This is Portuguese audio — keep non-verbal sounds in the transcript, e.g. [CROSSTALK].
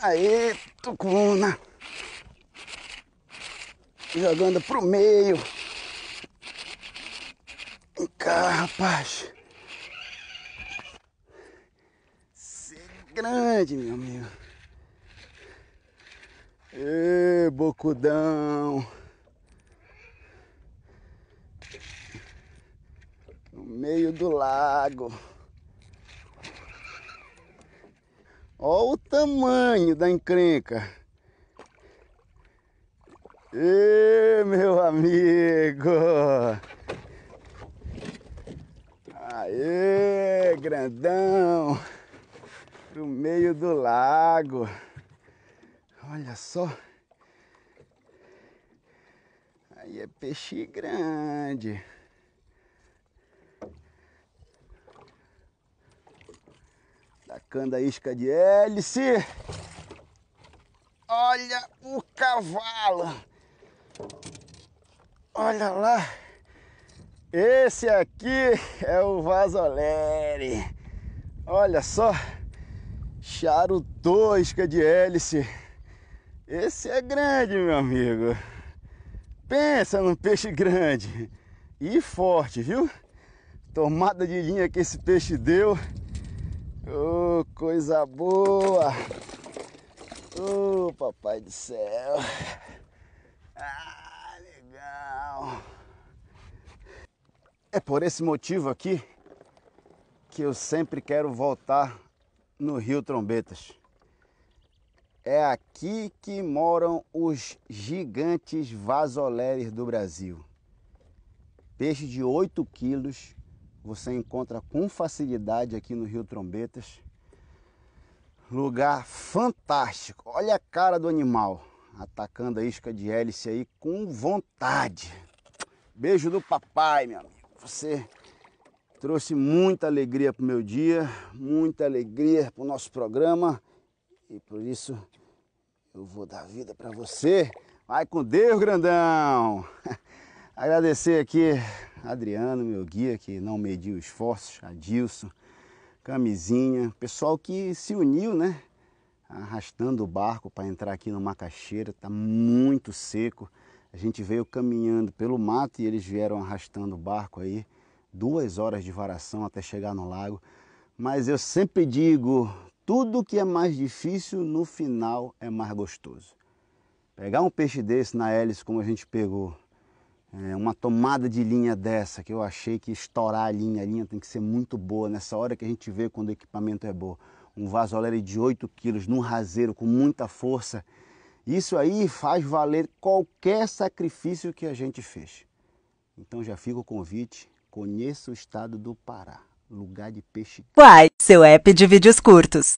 Aí, tucuna. Jogando pro meio. Vem cá, rapaz. Ser é grande, meu amigo. Ê, bocudão. No meio do lago. Olha o tamanho da encrenca. E meu amigo! Aê, grandão! Pro meio do lago. Olha só. Aí é peixe grande. Marcando a isca de hélice. Olha o cavalo. Olha lá. Esse aqui é o Vasolere. Olha só. Charutou isca de hélice. Esse é grande, meu amigo. Pensa num peixe grande e forte, viu? Tomada de linha que esse peixe deu. Oh coisa boa! Oh, papai do céu! Ah, legal! É por esse motivo aqui que eu sempre quero voltar no Rio Trombetas. É aqui que moram os gigantes vasoleres do Brasil. Peixe de 8 quilos você encontra com facilidade aqui no Rio Trombetas. Lugar fantástico. Olha a cara do animal. Atacando a isca de hélice aí com vontade. Beijo do papai, meu amigo. Você trouxe muita alegria para o meu dia, muita alegria para o nosso programa. E por isso eu vou dar vida para você. Vai com Deus, grandão! [LAUGHS] Agradecer aqui Adriano, meu guia, que não mediu esforços, a Dilson, camisinha, pessoal que se uniu, né? Arrastando o barco para entrar aqui no Macaxeira, está muito seco. A gente veio caminhando pelo mato e eles vieram arrastando o barco aí, duas horas de varação até chegar no lago. Mas eu sempre digo, tudo que é mais difícil no final é mais gostoso. Pegar um peixe desse na hélice como a gente pegou, é, uma tomada de linha dessa, que eu achei que estourar a linha, a linha tem que ser muito boa, nessa hora que a gente vê quando o equipamento é bom. Um vaso olere de 8 quilos num raseiro com muita força, isso aí faz valer qualquer sacrifício que a gente fez. Então já fica o convite, conheça o estado do Pará, lugar de peixe. Pai, seu app de vídeos curtos.